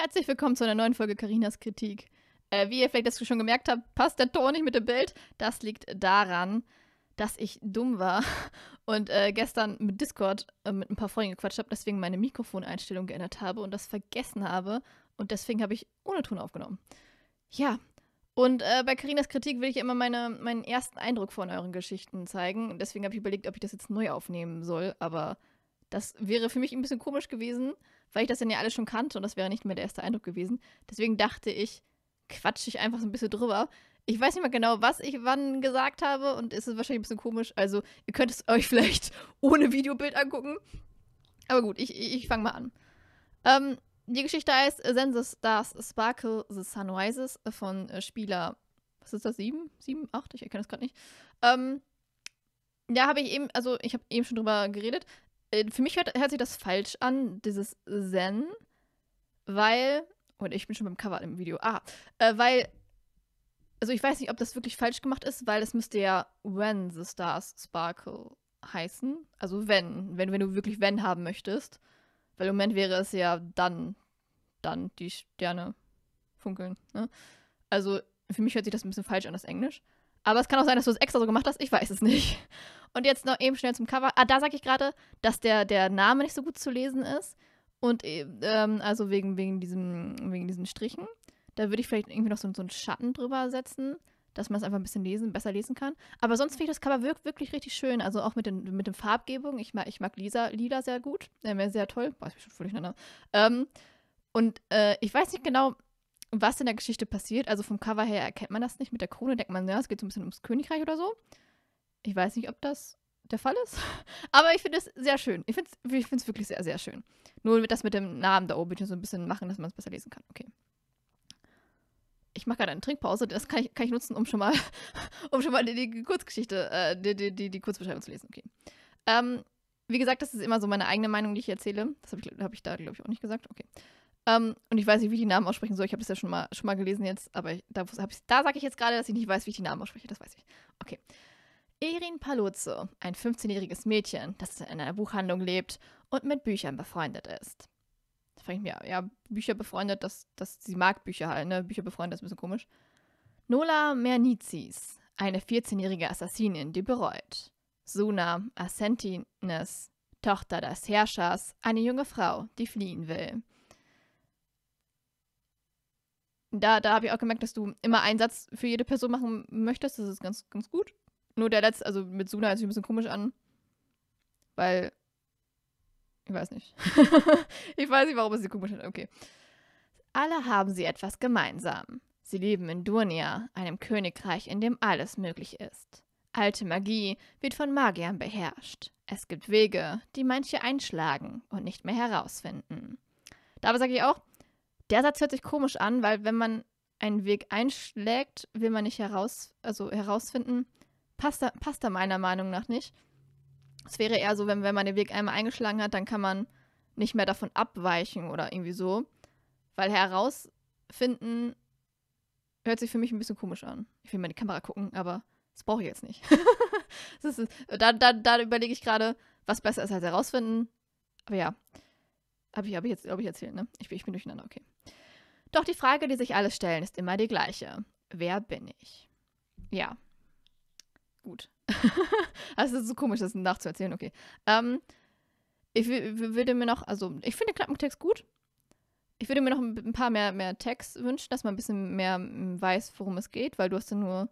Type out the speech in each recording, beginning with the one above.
Herzlich willkommen zu einer neuen Folge Karinas Kritik. Äh, wie ihr vielleicht das schon gemerkt habt, passt der Ton nicht mit dem Bild. Das liegt daran, dass ich dumm war und äh, gestern mit Discord äh, mit ein paar Freunden gequatscht habe, deswegen meine Mikrofoneinstellung geändert habe und das vergessen habe. Und deswegen habe ich ohne Ton aufgenommen. Ja. Und äh, bei Karinas Kritik will ich immer meine, meinen ersten Eindruck von euren Geschichten zeigen. Deswegen habe ich überlegt, ob ich das jetzt neu aufnehmen soll. Aber das wäre für mich ein bisschen komisch gewesen weil ich das dann ja alles schon kannte und das wäre nicht mehr der erste Eindruck gewesen. Deswegen dachte ich, quatsche ich einfach so ein bisschen drüber. Ich weiß nicht mehr genau, was ich wann gesagt habe und es ist wahrscheinlich ein bisschen komisch. Also, ihr könnt es euch vielleicht ohne Videobild angucken. Aber gut, ich, ich, ich fange mal an. Ähm, die Geschichte heißt Senses Stars Sparkle the Sun Sunrises von äh, Spieler, was ist das, 7? 7, 8? Ich erkenne das gerade nicht. Ähm, ja, habe ich eben, also ich habe eben schon drüber geredet. Äh, für mich hört, hört sich das falsch an, dieses Zen, weil, und ich bin schon beim Cover im Video, ah, äh, weil, also ich weiß nicht, ob das wirklich falsch gemacht ist, weil es müsste ja When the Stars Sparkle heißen. Also wenn, wenn, wenn du wirklich wenn haben möchtest. Weil im Moment wäre es ja dann, dann die Sterne funkeln. Ne? Also für mich hört sich das ein bisschen falsch an, das Englisch. Aber es kann auch sein, dass du es extra so gemacht hast. Ich weiß es nicht. Und jetzt noch eben schnell zum Cover. Ah, da sage ich gerade, dass der, der Name nicht so gut zu lesen ist. Und e-, ähm, also wegen, wegen, diesem, wegen diesen Strichen. Da würde ich vielleicht irgendwie noch so, so einen Schatten drüber setzen, dass man es einfach ein bisschen lesen, besser lesen kann. Aber sonst finde ich das Cover wirklich, wirklich richtig schön. Also auch mit den, mit den Farbgebungen. Ich mag, ich mag Lisa, Lila sehr gut. Er äh, wäre sehr toll. Boah, ich bin schon völlig ähm, Und äh, ich weiß nicht genau, was in der Geschichte passiert. Also vom Cover her erkennt man das nicht. Mit der Krone denkt man, ja, es geht so ein bisschen ums Königreich oder so. Ich weiß nicht, ob das der Fall ist. Aber ich finde es sehr schön. Ich finde es ich wirklich sehr, sehr schön. Nur wird das mit dem Namen da oben so ein bisschen machen, dass man es besser lesen kann. Okay. Ich mache gerade eine Trinkpause. Das kann ich, kann ich nutzen, um schon mal, um schon mal die, die Kurzgeschichte, äh, die, die, die, die, Kurzbeschreibung zu lesen. Okay. Ähm, wie gesagt, das ist immer so meine eigene Meinung, die ich erzähle. Das habe ich, hab ich da, glaube ich, auch nicht gesagt. Okay. Um, ähm, und ich weiß nicht, wie die Namen aussprechen soll. Ich habe das ja schon mal, schon mal gelesen jetzt, aber ich, da, da sage ich jetzt gerade, dass ich nicht weiß, wie ich die Namen ausspreche. Das weiß ich. Okay. Erin Paluzzo, ein 15-jähriges Mädchen, das in einer Buchhandlung lebt und mit Büchern befreundet ist. Da fange ich mir, ja, Bücher befreundet, das, das, sie mag Bücher halt, ne? Bücher befreundet ist ein bisschen komisch. Nola Mernizis, eine 14-jährige Assassinin, die bereut. Suna Asentines, Tochter des Herrschers, eine junge Frau, die fliehen will da, da habe ich auch gemerkt, dass du immer einen Satz für jede Person machen möchtest. Das ist ganz, ganz gut. Nur der letzte, also mit Suna hört sich ein bisschen komisch an. Weil. Ich weiß nicht. ich weiß nicht, warum es sie komisch hat. Okay. Alle haben sie etwas gemeinsam. Sie leben in Durnia, einem Königreich, in dem alles möglich ist. Alte Magie wird von Magiern beherrscht. Es gibt Wege, die manche einschlagen und nicht mehr herausfinden. Dabei sage ich auch, der Satz hört sich komisch an, weil wenn man einen Weg einschlägt, will man nicht heraus, also herausfinden, passt da, passt da meiner Meinung nach nicht. Es wäre eher so, wenn, wenn man den Weg einmal eingeschlagen hat, dann kann man nicht mehr davon abweichen oder irgendwie so. Weil herausfinden hört sich für mich ein bisschen komisch an. Ich will mal in die Kamera gucken, aber das brauche ich jetzt nicht. ist, da, da, da überlege ich gerade, was besser ist als herausfinden. Aber ja, habe ich, hab ich jetzt, glaube ich, erzählt, ne? Ich, ich bin durcheinander, okay. Doch die Frage, die sich alle stellen, ist immer die gleiche. Wer bin ich? Ja. Gut. also das ist so komisch, das nachzuerzählen, okay. Ähm, ich würde mir noch, also ich finde Klappentext gut. Ich würde mir noch ein paar mehr, mehr Tags wünschen, dass man ein bisschen mehr weiß, worum es geht, weil du hast ja nur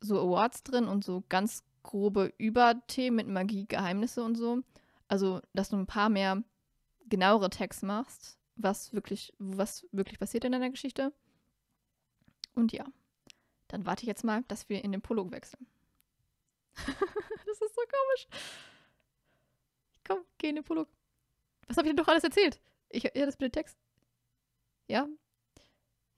so Awards drin und so ganz grobe Überthemen mit Magie, Geheimnisse und so. Also, dass du ein paar mehr genauere Tags machst, was wirklich, was wirklich passiert in deiner Geschichte. Und ja, dann warte ich jetzt mal, dass wir in den Prolog wechseln. das ist so komisch. Komm, geh in den Prolog. Was habe ich denn doch alles erzählt? Ich, ja, das mit dem Text. Ja.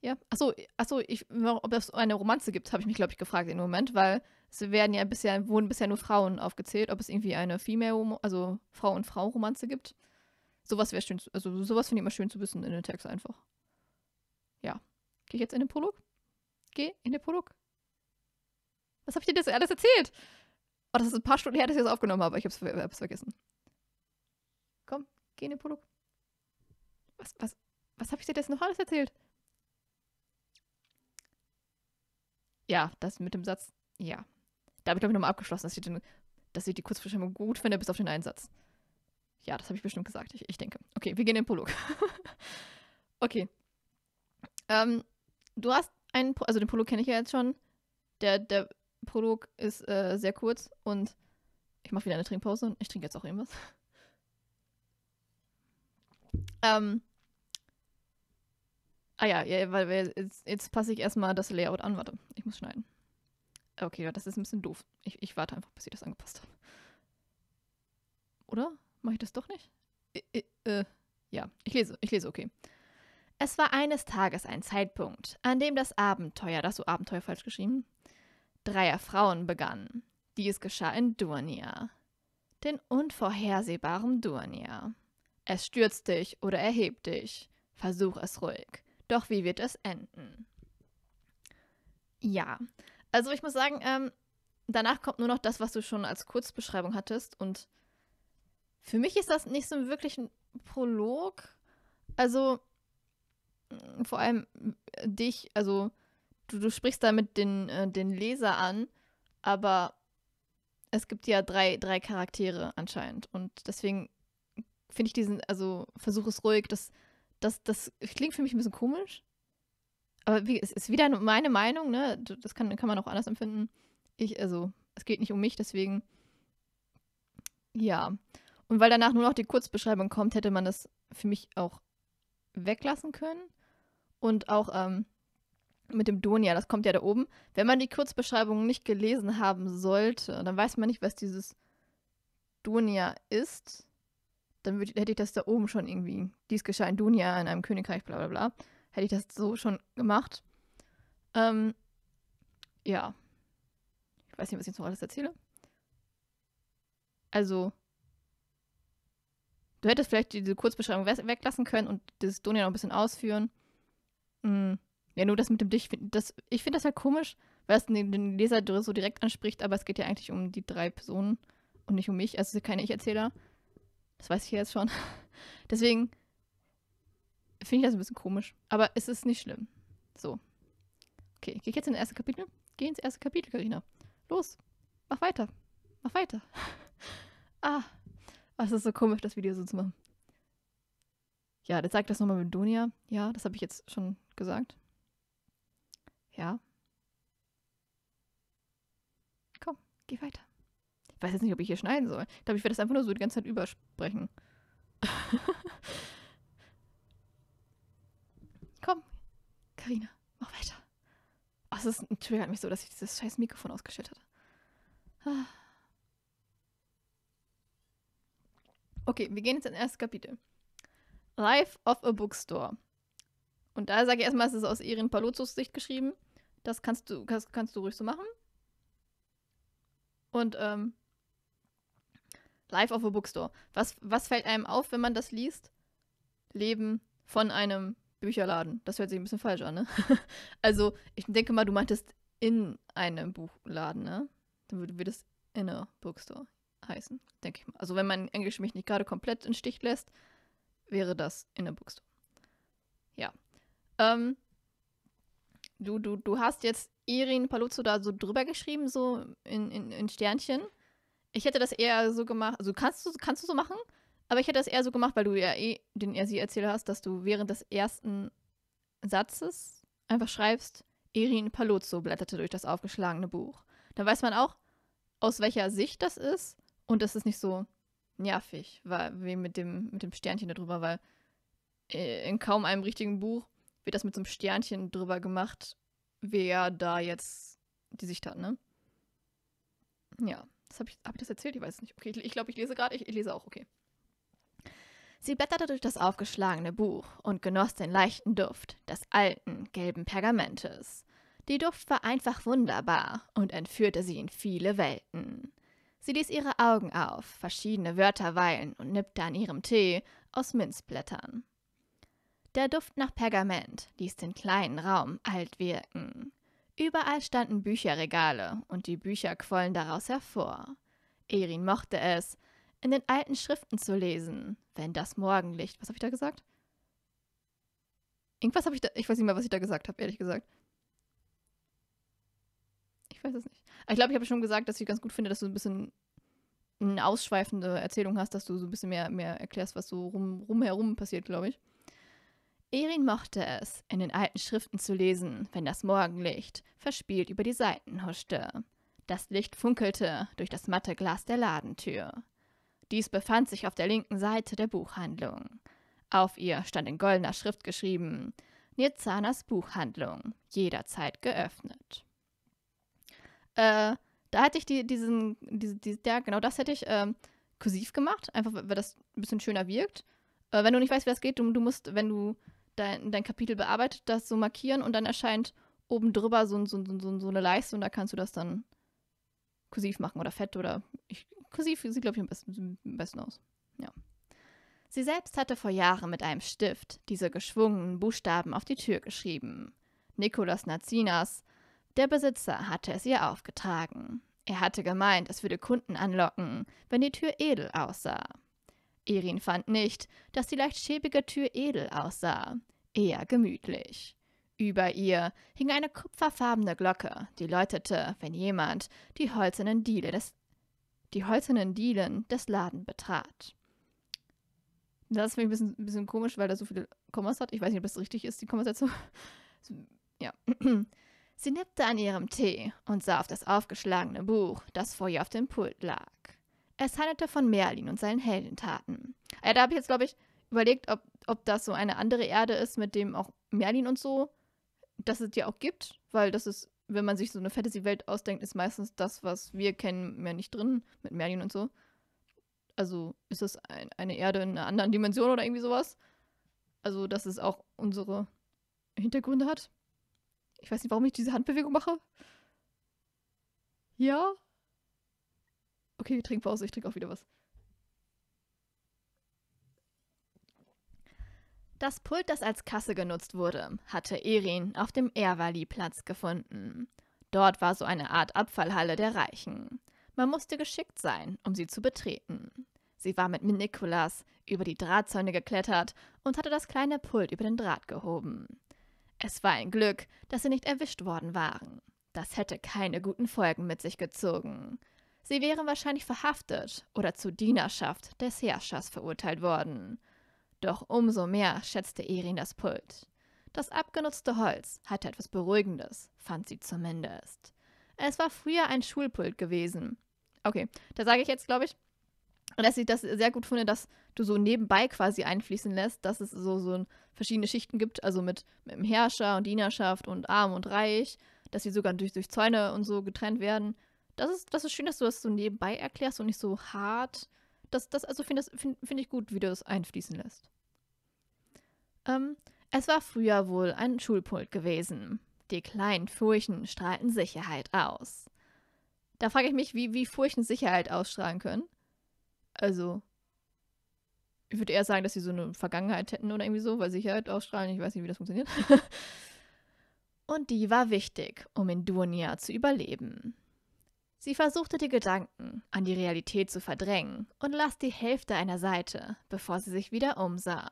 Ja. Achso, achso ich, ob es eine Romanze gibt, habe ich mich, glaube ich, gefragt im Moment, weil es werden ja bisher, wurden bisher nur Frauen aufgezählt, ob es irgendwie eine Female, also Frau und Frau Romanze gibt. Sowas wäre schön, also sowas finde ich immer schön zu wissen in den Text einfach. Ja. Gehe ich jetzt in den Prolog? Geh in den Prolog. Was habe ich dir das alles erzählt? Oh, das ist ein paar Stunden her, dass ich das aufgenommen habe. Ich habe es vergessen. Komm, geh in den Prolog. Was, was, was habe ich dir das noch alles erzählt? Ja, das mit dem Satz. Ja. Da habe ich, glaube ich, nochmal abgeschlossen, dass ich, den, dass ich die Kurzverschreibung gut finde, bis auf den Einsatz. Ja, das habe ich bestimmt gesagt. Ich, ich, denke. Okay, wir gehen in den Prolog. okay. Ähm, du hast einen, Pro also den Prolog kenne ich ja jetzt schon. Der, der Prolog ist äh, sehr kurz und ich mache wieder eine Trinkpause und ich trinke jetzt auch irgendwas. ähm, ah ja, ja weil wir, jetzt, jetzt passe ich erstmal das Layout an. Warte, ich muss schneiden. Okay, das ist ein bisschen doof. Ich, ich warte einfach, bis ich das angepasst habe. Oder? Mache ich das doch nicht? Ä äh, ja, ich lese, ich lese okay. Es war eines Tages ein Zeitpunkt, an dem das Abenteuer, das so Abenteuer falsch geschrieben, dreier Frauen begann. Dies geschah in Durnia. Den unvorhersehbaren Durnia. Es stürzt dich oder erhebt dich. Versuch es ruhig. Doch wie wird es enden? Ja, also ich muss sagen, ähm, danach kommt nur noch das, was du schon als Kurzbeschreibung hattest und für mich ist das nicht so wirklich ein Prolog. Also, mm, vor allem äh, dich, also du, du sprichst damit den, äh, den Leser an, aber es gibt ja drei, drei Charaktere anscheinend. Und deswegen finde ich diesen, also versuche es ruhig, das, das, das klingt für mich ein bisschen komisch. Aber wie, es ist wieder meine Meinung, ne? Das kann, kann man auch anders empfinden. Ich, also, es geht nicht um mich, deswegen. Ja. Und weil danach nur noch die Kurzbeschreibung kommt, hätte man das für mich auch weglassen können. Und auch ähm, mit dem Donia, das kommt ja da oben. Wenn man die Kurzbeschreibung nicht gelesen haben sollte, dann weiß man nicht, was dieses Donia ist. Dann würd, hätte ich das da oben schon irgendwie, dies geschah in Donia, in einem Königreich, bla bla bla. Hätte ich das so schon gemacht. Ähm, ja. Ich weiß nicht, was ich jetzt noch alles erzähle. Also, Du hättest vielleicht diese Kurzbeschreibung weglassen können und das Donia noch ein bisschen ausführen. Mhm. Ja, nur das mit dem Dich, das, ich finde das halt komisch, weil es den Leser so direkt anspricht, aber es geht ja eigentlich um die drei Personen und nicht um mich. Also es ist keine Ich-Erzähler. Das weiß ich ja jetzt schon. Deswegen finde ich das ein bisschen komisch. Aber es ist nicht schlimm. So. Okay, gehe ich jetzt ins erste Kapitel? Geh ins erste Kapitel, Karina. Los, mach weiter. Mach weiter. ah, es ist so komisch, das Video so zu machen. Ja, der zeigt das nochmal mit Donia. Ja, das habe ich jetzt schon gesagt. Ja. Komm, geh weiter. Ich weiß jetzt nicht, ob ich hier schneiden soll. Ich glaube, ich werde das einfach nur so die ganze Zeit übersprechen. Komm, Karina, mach weiter. Oh, es ist ein Trigger mich so, dass ich dieses scheiß Mikrofon ausgestellt hatte. Ah. Okay, wir gehen jetzt in das erste Kapitel. Life of a Bookstore. Und da sage ich erstmal, es ist aus Irin Paluzos Sicht geschrieben. Das kannst du, kannst, kannst du ruhig so machen. Und ähm, Life of a Bookstore. Was, was fällt einem auf, wenn man das liest? Leben von einem Bücherladen. Das hört sich ein bisschen falsch an, ne? also, ich denke mal, du meintest in einem Buchladen, ne? Dann würde das in a Bookstore heißen, denke ich mal. Also wenn mein Englisch mich nicht gerade komplett im Stich lässt, wäre das in der Bookstore. Ja. Ähm, du, du, du hast jetzt Irin Paluzzo da so drüber geschrieben, so in, in, in Sternchen. Ich hätte das eher so gemacht, also kannst du, kannst du so machen, aber ich hätte das eher so gemacht, weil du ja eh den er sie erzählt hast, dass du während des ersten Satzes einfach schreibst, Irin Paluzzo blätterte durch das aufgeschlagene Buch. Dann weiß man auch, aus welcher Sicht das ist und es ist nicht so nervig, weil, wie mit dem, mit dem Sternchen darüber, weil äh, in kaum einem richtigen Buch wird das mit so einem Sternchen drüber gemacht, wer da jetzt die Sicht hat, ne? Ja, das habe ich, hab ich das erzählt? Ich weiß es nicht. Okay, ich, ich glaube, ich lese gerade, ich, ich lese auch, okay. Sie blätterte durch das aufgeschlagene Buch und genoss den leichten Duft des alten, gelben Pergamentes. Die Duft war einfach wunderbar und entführte sie in viele Welten. Sie ließ ihre Augen auf, verschiedene Wörter weilen und nippte an ihrem Tee aus Minzblättern. Der Duft nach Pergament ließ den kleinen Raum alt wirken. Überall standen Bücherregale und die Bücher quollen daraus hervor. Erin mochte es, in den alten Schriften zu lesen, wenn das Morgenlicht. Was habe ich da gesagt? Irgendwas habe ich da. Ich weiß nicht mehr, was ich da gesagt habe, ehrlich gesagt. Ich weiß es nicht. Ich glaube, ich habe schon gesagt, dass ich ganz gut finde, dass du ein bisschen eine ausschweifende Erzählung hast, dass du so ein bisschen mehr, mehr erklärst, was so rum, rumherum passiert, glaube ich. Erin mochte es, in den alten Schriften zu lesen, wenn das Morgenlicht verspielt über die Seiten huschte. Das Licht funkelte durch das matte Glas der Ladentür. Dies befand sich auf der linken Seite der Buchhandlung. Auf ihr stand in goldener Schrift geschrieben: Nirzanas Buchhandlung, jederzeit geöffnet. Äh, da hätte ich die, diesen, diese, diese, ja, genau das hätte ich ähm, kursiv gemacht, einfach weil das ein bisschen schöner wirkt. Äh, wenn du nicht weißt, wie das geht, du, du musst, wenn du dein, dein Kapitel bearbeitet, das so markieren und dann erscheint oben drüber so, so, so, so eine Leiste und da kannst du das dann kursiv machen oder fett oder ich, kursiv sieht, glaube ich, am besten, am besten aus. Ja. Sie selbst hatte vor Jahren mit einem Stift diese geschwungenen Buchstaben auf die Tür geschrieben. Nikolas Nazinas der Besitzer hatte es ihr aufgetragen. Er hatte gemeint, es würde Kunden anlocken, wenn die Tür edel aussah. Erin fand nicht, dass die leicht schäbige Tür edel aussah, eher gemütlich. Über ihr hing eine kupferfarbene Glocke, die läutete, wenn jemand die holzernen Diele des die holzernen Dielen des Laden betrat. Das finde ich ein bisschen, ein bisschen, komisch, weil da so viele Kommas hat. Ich weiß nicht, ob das richtig ist, die Kommas Konversation. ja. Sie nippte an ihrem Tee und sah auf das aufgeschlagene Buch, das vor ihr auf dem Pult lag. Es handelte von Merlin und seinen Heldentaten. Ja, da habe ich jetzt, glaube ich, überlegt, ob, ob das so eine andere Erde ist, mit dem auch Merlin und so, dass es die auch gibt, weil das ist, wenn man sich so eine Fantasy-Welt ausdenkt, ist meistens das, was wir kennen, mehr nicht drin, mit Merlin und so. Also ist das ein, eine Erde in einer anderen Dimension oder irgendwie sowas? Also, dass es auch unsere Hintergründe hat? Ich weiß nicht, warum ich diese Handbewegung mache. Ja. Okay, Trinkpause, ich trinke auch wieder was. Das Pult, das als Kasse genutzt wurde, hatte Erin auf dem Erwali-Platz gefunden. Dort war so eine Art Abfallhalle der Reichen. Man musste geschickt sein, um sie zu betreten. Sie war mit Nikolas über die Drahtzäune geklettert und hatte das kleine Pult über den Draht gehoben. Es war ein Glück, dass sie nicht erwischt worden waren. Das hätte keine guten Folgen mit sich gezogen. Sie wären wahrscheinlich verhaftet oder zur Dienerschaft des Herrschers verurteilt worden. Doch umso mehr schätzte Erin das Pult. Das abgenutzte Holz hatte etwas Beruhigendes, fand sie zumindest. Es war früher ein Schulpult gewesen. Okay, da sage ich jetzt, glaube ich, und dass ich das sehr gut finde, dass du so nebenbei quasi einfließen lässt, dass es so, so verschiedene Schichten gibt, also mit, mit dem Herrscher und Dienerschaft und Arm und Reich, dass sie sogar durch, durch Zäune und so getrennt werden. Das ist, das ist schön, dass du das so nebenbei erklärst und nicht so hart. Das, das also finde find, find ich gut, wie du das einfließen lässt. Ähm, es war früher wohl ein Schulpult gewesen. Die kleinen Furchen strahlten Sicherheit aus. Da frage ich mich, wie, wie Furchen Sicherheit ausstrahlen können. Also, ich würde eher sagen, dass sie so eine Vergangenheit hätten oder irgendwie so, weil Sicherheit ausstrahlen, ich weiß nicht, wie das funktioniert. und die war wichtig, um in Duonia zu überleben. Sie versuchte die Gedanken an die Realität zu verdrängen und las die Hälfte einer Seite, bevor sie sich wieder umsah.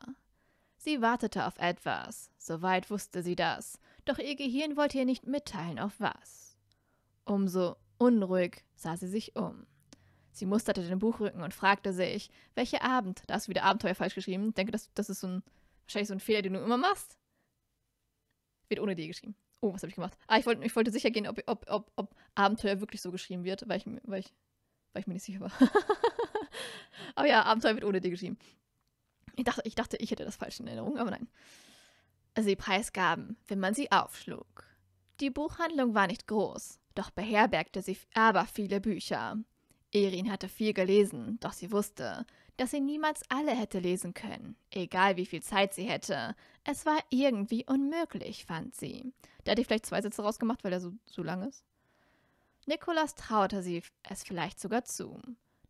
Sie wartete auf etwas, soweit wusste sie das, doch ihr Gehirn wollte ihr nicht mitteilen, auf was. Umso unruhig sah sie sich um. Sie musterte den Buchrücken und fragte sich, welcher Abend, da hast du wieder Abenteuer falsch geschrieben, denke, das, das ist so ein, wahrscheinlich so ein Fehler, den du immer machst. Wird ohne D geschrieben. Oh, was habe ich gemacht? Ah, ich wollte, ich wollte sicher gehen, ob, ob, ob, ob Abenteuer wirklich so geschrieben wird, weil ich, weil ich, weil ich mir nicht sicher war. aber ja, Abenteuer wird ohne D geschrieben. Ich dachte, ich dachte, ich hätte das falsch in Erinnerung, aber nein. Also die Preisgaben, wenn man sie aufschlug. Die Buchhandlung war nicht groß, doch beherbergte sie aber viele Bücher. Erin hatte viel gelesen, doch sie wusste, dass sie niemals alle hätte lesen können, egal wie viel Zeit sie hätte. Es war irgendwie unmöglich, fand sie. Da hätte ich vielleicht zwei Sätze rausgemacht, weil er so, so lang ist. Nikolas traute sie es vielleicht sogar zu.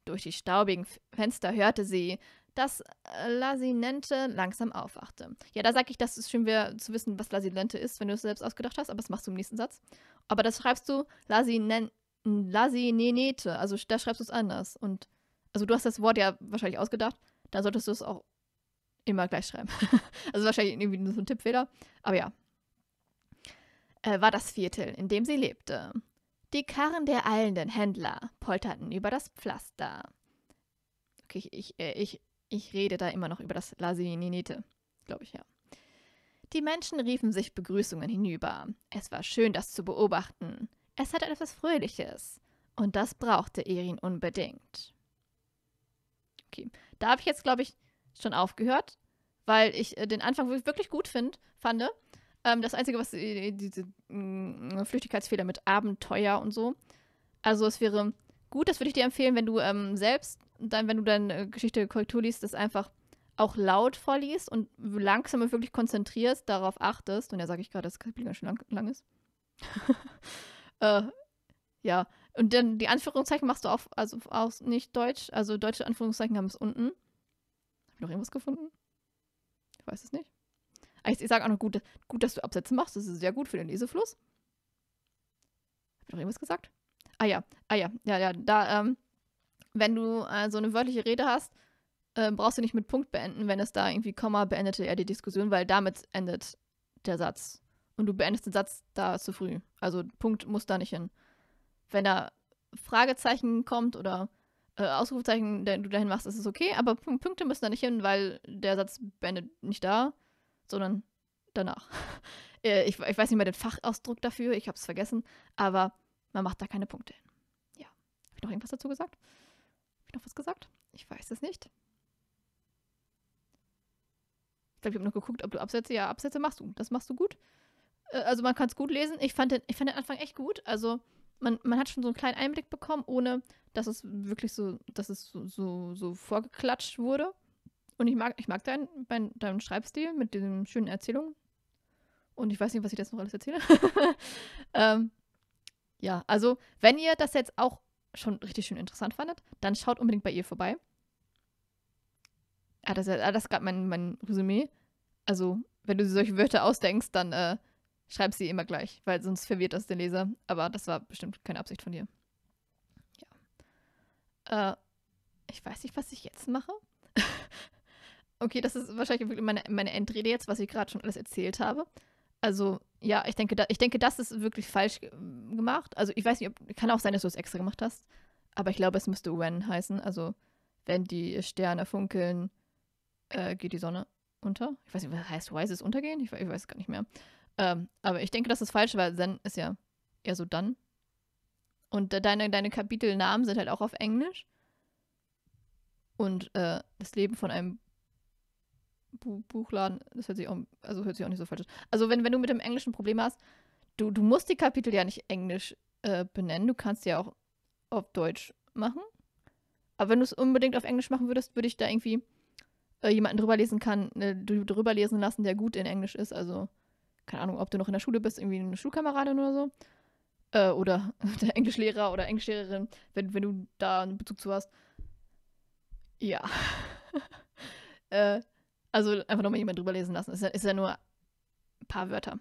Durch die staubigen Fenster hörte sie, dass äh, Lasinente langsam aufwachte. Ja, da sage ich, das ist schön wieder zu wissen, was Lasinente ist, wenn du es selbst ausgedacht hast, aber das machst du im nächsten Satz. Aber das schreibst du Lasinente Lasi Nenete. Also da schreibst du es anders. Und also du hast das Wort ja wahrscheinlich ausgedacht. Da solltest du es auch immer gleich schreiben. also wahrscheinlich irgendwie so ein Tippfehler. Aber ja. Äh, war das Viertel, in dem sie lebte. Die Karren der eilenden Händler polterten über das Pflaster. Okay, ich, ich, äh, ich, ich rede da immer noch über das Lasi Nenete, glaube ich, ja. Die Menschen riefen sich Begrüßungen hinüber. Es war schön, das zu beobachten. Es hat etwas Fröhliches. Und das brauchte Erin unbedingt. Okay, da habe ich jetzt, glaube ich, schon aufgehört, weil ich äh, den Anfang wirklich gut find, fand. Ähm, das Einzige, was äh, äh diese mh, mm, Flüchtigkeitsfehler mit Abenteuer und so. Also es wäre gut, das würde ich dir empfehlen, wenn du ähm, selbst, dann, wenn du deine äh, Geschichte Korrektur liest, das einfach auch laut vorliest und langsam und wirklich konzentrierst, darauf achtest. Und ja, sage ich gerade, dass das Kapitel ganz schön lang, lang ist. Äh, ja. Und dann die Anführungszeichen machst du auf, also aus nicht Deutsch, also deutsche Anführungszeichen haben es unten. Hab ich noch irgendwas gefunden? Ich weiß es nicht. Ah, ich, ich sage auch noch gut, gut, dass du Absätze machst. Das ist sehr gut für den Lesefluss. Hab ich noch irgendwas gesagt? Ah ja, ah ja, ja, ja. Da, ähm, wenn du äh, so eine wörtliche Rede hast, äh, brauchst du nicht mit Punkt beenden, wenn es da irgendwie Komma beendete er die Diskussion, weil damit endet der Satz und du beendest den Satz, da zu früh. Also Punkt muss da nicht hin. Wenn da Fragezeichen kommt oder äh, Ausrufezeichen, der du dahin machst, ist es okay, aber P Punkte müssen da nicht hin, weil der Satz beendet nicht da, sondern danach. äh, ich, ich, weiß nicht mehr den Fachausdruck dafür, ich habe es vergessen, aber man macht da keine Punkte hin. Ja. Habe ich noch irgendwas dazu gesagt? Habe ich noch was gesagt? Ich weiß es nicht. Ich glaube, ich habe noch geguckt, ob du Absätze, ja, Absätze machst du. Das machst du gut. Äh, also man kann es gut lesen. Ich fand, den, ich fand den Anfang echt gut. Also man, man hat schon so einen kleinen Einblick bekommen, ohne dass es wirklich so, dass es so, so, so vorgeklatscht wurde. Und ich mag, ich mag deinen, deinen Schreibstil mit diesen schönen Erzählungen. Und ich weiß nicht, was ich jetzt noch alles erzähle. ähm, ja, also wenn ihr das jetzt auch schon richtig schön interessant fandet, dann schaut unbedingt bei ihr vorbei. Ah, das, ah, das gab mein, mein Resümee. Also, wenn du solche Wörter ausdenkst, dann äh, schreib sie immer gleich, weil sonst verwirrt das den Leser. Aber das war bestimmt keine Absicht von dir. Ja. Äh, ich weiß nicht, was ich jetzt mache. okay, das ist wahrscheinlich wirklich meine, meine Endrede jetzt, was ich gerade schon alles erzählt habe. Also, ja, ich denke, da, ich denke, das ist wirklich falsch gemacht. Also, ich weiß nicht, ob, kann auch sein, dass du es extra gemacht hast. Aber ich glaube, es müsste When heißen. Also, wenn die Sterne funkeln, äh, geht die Sonne unter. Ich weiß nicht, was heißt Wise es untergehen? Ich, ich weiß gar nicht mehr. Ähm, aber ich denke, das ist falsch, weil Zen ist ja eher so dann. Und deine, deine Kapitelnamen sind halt auch auf Englisch. Und äh, das Leben von einem Bu Buchladen, das hört sich auch, also hört sich auch nicht so falsch an. Also wenn, wenn du mit dem Englischen Problem hast, du, du musst die Kapitel ja nicht Englisch äh, benennen. Du kannst sie ja auch auf Deutsch machen. Aber wenn du es unbedingt auf Englisch machen würdest, würde ich da irgendwie äh, jemanden drüber lesen kann, äh, drüber lesen lassen, der gut in Englisch ist. Also keine Ahnung, ob du noch in der Schule bist, irgendwie eine Schulkameradin oder so, äh, oder der Englischlehrer oder Englischlehrerin, wenn, wenn du da einen Bezug zu hast. Ja. äh, also einfach nochmal jemand drüber lesen lassen. Ist ja, ist ja nur ein paar Wörter.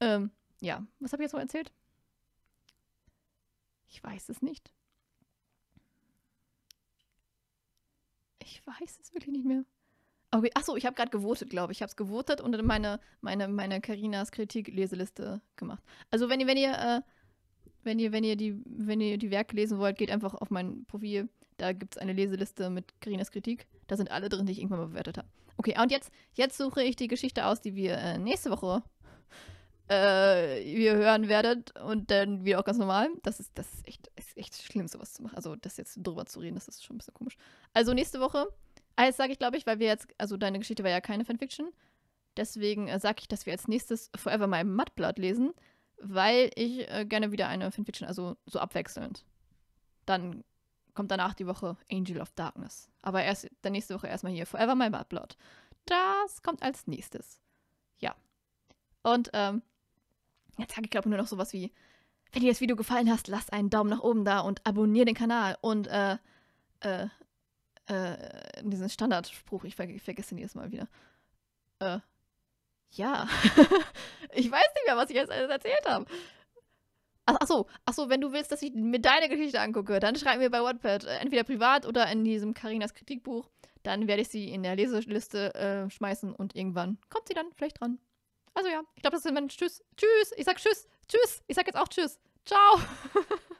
Ähm, ja, was habe ich jetzt noch erzählt? Ich weiß es nicht. Ich weiß es wirklich nicht mehr. Okay, achso, ich habe gerade gewotet, glaube ich. Ich habe es gewotet und meine meine meine Carinas Kritik Leseliste gemacht. Also wenn ihr wenn ihr äh, wenn ihr wenn ihr die wenn ihr die Werke lesen wollt, geht einfach auf mein Profil. Da gibt es eine Leseliste mit Carinas Kritik. Da sind alle drin, die ich irgendwann mal bewertet habe. Okay, und jetzt jetzt suche ich die Geschichte aus, die wir äh, nächste Woche äh, ihr hören werdet und dann wieder auch ganz normal. Das ist, das ist, echt, ist echt schlimm, sowas zu machen. Also das jetzt drüber zu reden, das ist schon ein bisschen komisch. Also nächste Woche das sage ich, glaube ich, weil wir jetzt, also deine Geschichte war ja keine Fanfiction. Deswegen äh, sage ich, dass wir als nächstes Forever My Mudblood lesen, weil ich äh, gerne wieder eine Fanfiction, also so abwechselnd. Dann kommt danach die Woche Angel of Darkness. Aber erst dann nächste Woche erstmal hier Forever My Mudblood. Das kommt als nächstes. Ja. Und ähm, jetzt sage ich, glaube ich, nur noch sowas wie, wenn dir das Video gefallen hat, lass einen Daumen nach oben da und abonniere den Kanal und äh, äh, äh, diesen Standardspruch, ich, ver ich vergesse ihn jedes Mal wieder. Äh, ja. ich weiß nicht mehr, was ich jetzt alles erzählt habe. Ach, ach, so, ach so, wenn du willst, dass ich mir deine Geschichte angucke, dann schreib mir bei Wattpad, äh, entweder privat oder in diesem Karinas Kritikbuch. Dann werde ich sie in der Leseliste äh, schmeißen und irgendwann kommt sie dann vielleicht dran. Also ja, ich glaube, das ist mein Tschüss. Tschüss, ich sag Tschüss. Tschüss, ich sag jetzt auch Tschüss. Ciao.